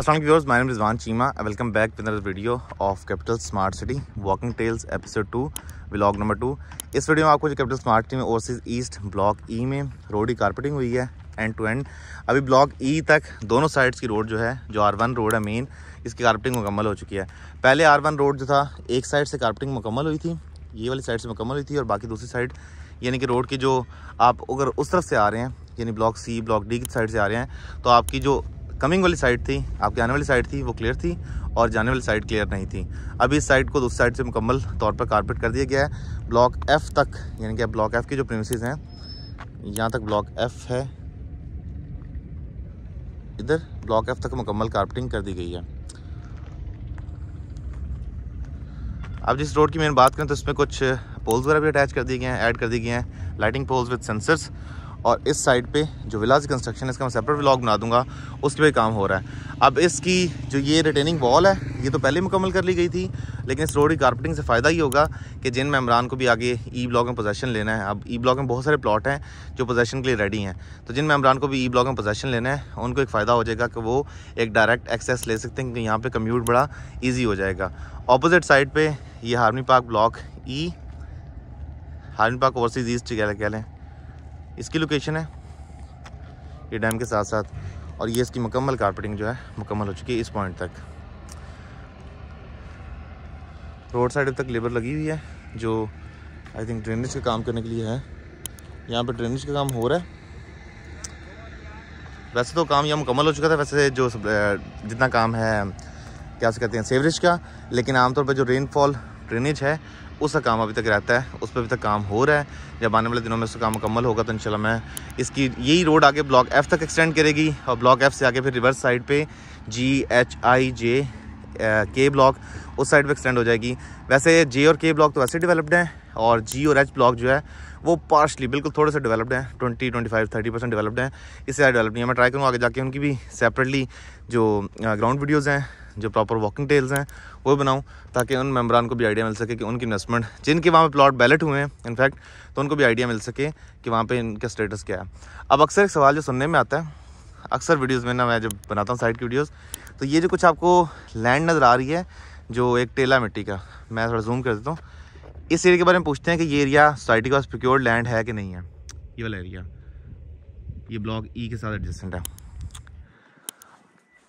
Aslam viewers my Rizwan Cheema Van Chima. I welcome back with another video of Capital Smart City Walking number two इस video में आपको जो Capital Smart City में overseas east block E में road की carpeting हुई है एंड टू एंड अभी ब्लॉक ई e तक दोनों साइड्स की रोड जो है जो आर वन रोड है मेन इसकी कारपेटिंग मुकम्मल हो चुकी है पहले आर वन रोड जो था एक साइड से कारपेटिंग मुकम्मल हुई थी ये वाली साइड से मुकम्मल हुई थी और बाकी दूसरी साइड यानी कि रोड की जो आप अगर उस तरफ से आ रहे हैं यानी ब्लॉक सी ब्लॉक डी की साइड से आ रहे हैं तो आपकी जो कमिंग वाली साइड थी आपके आने वाली साइड थी वो क्लियर थी और जाने वाली साइड क्लियर नहीं थी अभी इस साइड को दूसरी साइड से मुकम्मल तौर पर कारपेट कर दिया गया है ब्लॉक एफ़ तक यानी कि ब्लॉक एफ़ की जो प्रेमिसज हैं यहाँ तक ब्लॉक एफ़ है इधर ब्लॉक एफ़ तक मुकम्मल कारपेटिंग कर दी गई है अब जिस रोड की मैंने बात करें तो इसमें कुछ पोल्स वगैरह भी अटैच कर दिए गए हैं ऐड कर दिए गए हैं लाइटिंग पोल्स विद सेंसर्स और इस साइड पे जो विलाज कंस्ट्रक्शन है इसका मैं सेपरेट व्लॉग बना दूंगा उस पर काम हो रहा है अब इसकी जो ये रिटेनिंग वॉल है ये तो पहले मुकम्मल कर ली गई थी लेकिन इस रोड की कारपेटिंग से फ़ायदा ही होगा कि जिन मेम्बरान को भी आगे ई ब्लॉक में पोजेशन लेना है अब ई ब्लॉक में बहुत सारे प्लॉट हैं जो पोजेशन के लिए रेडी हैं तो जिन मेम्बरान को भी ई ब्लॉक में पोजेशन लेना है उनको एक फ़ायदा हो जाएगा कि वो एक डायरेक्ट एक्सेस ले सकते हैं कि यहाँ पर कम्यूट बड़ा ईजी हो जाएगा अपोजिट साइड पर ये हारमी पार्क ब्लॉक ई हारमी पार्क ओवरसीज़ ईस्ट कह लें इसकी लोकेशन है ये डैम के साथ साथ और ये इसकी मुकम्मल कारपेटिंग जो है मुकम्मल हो चुकी है इस पॉइंट तक रोड साइड तक लेबर लगी हुई है जो आई थिंक ड्रेनेज का काम करने के लिए है यहाँ पर ड्रेनेज का काम हो रहा है वैसे तो काम यह मुकम्मल हो चुका था वैसे जो जितना काम है क्या से कहते हैं सेवरेज का लेकिन आमतौर पर जो रेनफॉल ड्रेनेज है उसका काम अभी तक रहता है उस पर अभी तक काम हो रहा है जब आने वाले दिनों में उसका काम मुकम्मल होगा तो इनशाला मैं इसकी यही रोड आगे ब्लॉक एफ़ तक एक्सटेंड करेगी और ब्लॉक एफ़ से आगे फिर रिवर्स साइड पे जी एच आई जे के ब्लॉक उस साइड पर एक्सटेंड हो जाएगी वैसे जे और के ब्लॉक तो वैसे डिवेलप्ड हैं और जी और एच ब्लॉक जो है वो पार्शली बिल्कुल थोड़े से डेवलप्ड हैं twenty twenty five thirty percent developed हैं इससे ज़्यादा डेवलप नहीं है मैं ट्राई करूँगा आगे जाके उनकी भी सेपरेटली जो ग्राउंड वीडियोज़ हैं जो प्रॉपर वॉकिंग टेल्स हैं वो बनाऊँ ताकि उन मेम्बरान को भी आइडिया मिल सके कि उनकी इन्वेस्टमेंट जिनके वहाँ पर प्लॉट बैलेट हुए हैं इनफैक्ट तो उनको भी आइडिया मिल सके कि वहाँ पर इनका स्टेटस क्या है अब अक्सर एक सवाल जो सुनने में आता है अक्सर वीडियोज़ में ना मैं जब बनाता हूँ साइड की वीडियोज़ तो ये जो कुछ आपको लैंड नज़र आ रही है जो एक टेला मिट्टी का मैं थोड़ा जूम कर देता हूँ इस एरिया के बारे में पूछते हैं कि ये एरिया सोसाइटी के पास लैंड है कि नहीं है ये वाला एरिया ये ब्लॉक ई e के साथ एडजस्टेंट है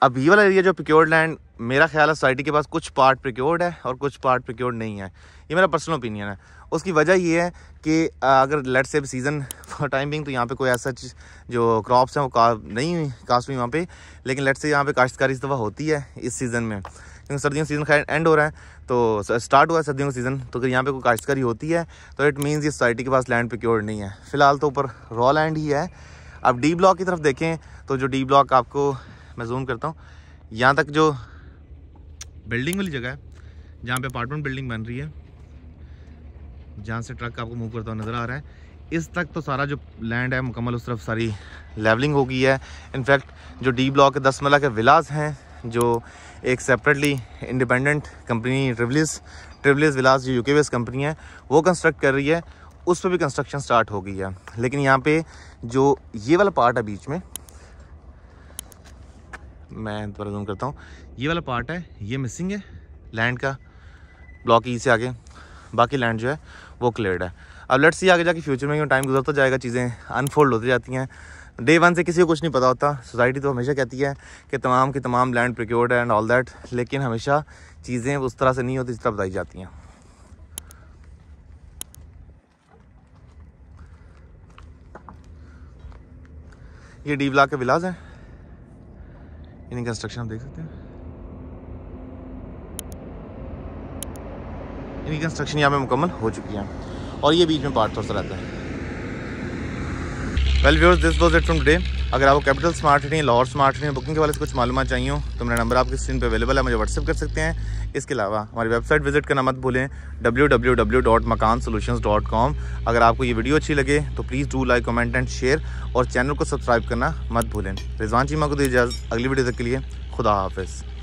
अब ये वाला एरिया जो प्रिक्योर्ड लैंड मेरा ख्याल है सोसाइटी के पास कुछ पार्ट प्रिक्योर्ड है और कुछ पार्ट प्रिक्योर्ड नहीं है ये मेरा पर्सनल ओपिनियन है उसकी वजह ये है कि अगर लेट से सीज़न फॉर टाइमिंग तो यहाँ पे कोई ऐसा जो क्रॉप्स हैं वो का नहीं हुई काश हुई वहाँ पर लेकिन लेट से यहाँ पर काश्तकारी इस दफ़ा होती है इस सीज़न में क्योंकि सर्दियों का सीज़न खैर एंड हो रहा है तो स्टार्ट हुआ है सर्दियों का सीज़न तो अगर यहाँ पे कोई काश्तकारी होती है तो इट मीन्स ये सोसाइटी के पास लैंड प्रिक्योर्ड नहीं है फ़िलहाल तो ऊपर रॉ लैंड ही है अब डी ब्लॉक की तरफ देखें तो जो डी ब्लॉक आपको मैं जूम करता हूँ यहाँ तक जो बिल्डिंग वाली जगह है जहाँ पे अपार्टमेंट बिल्डिंग बन रही है जहाँ से ट्रक आपको मूव करता हुआ नज़र आ रहा है इस तक तो सारा जो लैंड है मुकम्मल उस तरफ सारी लेवलिंग हो गई है इनफैक्ट जो डी ब्लॉक के दस मला के विलाज हैं जो एक सेपरेटली इंडिपेंडेंट कंपनी ट्रिवलिस ट्रिवलिस विलाज जो यूके बेस कंपनी है वो कंस्ट्रक्ट कर रही है उस पर भी कंस्ट्रक्शन स्टार्ट हो गई है लेकिन यहाँ पे जो ये वाला पार्ट है बीच में मैं दोबारा जूम करता हूँ ये वाला पार्ट है ये मिसिंग है लैंड का ब्लॉक ई e से आगे बाकी लैंड जो है वो क्लियर है अब लेट्स सी आगे जाके फ्यूचर में क्यों टाइम गुजरता जाएगा चीज़ें अनफोल्ड होती जाती हैं डे वन से किसी को कुछ नहीं पता होता सोसाइटी तो हमेशा कहती है कि तमाम के तमाम land procured and all that लेकिन हमेशा चीज़ें उस तरह से नहीं होती जिस तरह बताई जाती हैं ये डी ब्लॉक के विलाज हैं बिल्डिंग कंस्ट्रक्शन देख सकते हैं इनकी कंस्ट्रक्शन यहाँ पे मुकम्मल हो चुकी है और ये बीच में पार्ट थोड़ा सा रहता है well viewers this was it from today अगर आपको Capital Smart City Lahore Smart City booking के वाले से कुछ मालूम चाहिए हो तो मेरा नंबर आपकी स्क्रीन पर अवेलेबल है मुझे व्हाट्सअप कर सकते हैं इसके अलावा हमारी वेबसाइट विजिट करना मत भूलें डब्ल्यू अगर आपको ये वीडियो अच्छी लगे तो please do like comment and share और चैनल को सब्सक्राइब करना मत भूलें रिजवान चीमा को दी इजाज़त अगली वीडियो तक के लिए खुदा हाफिज़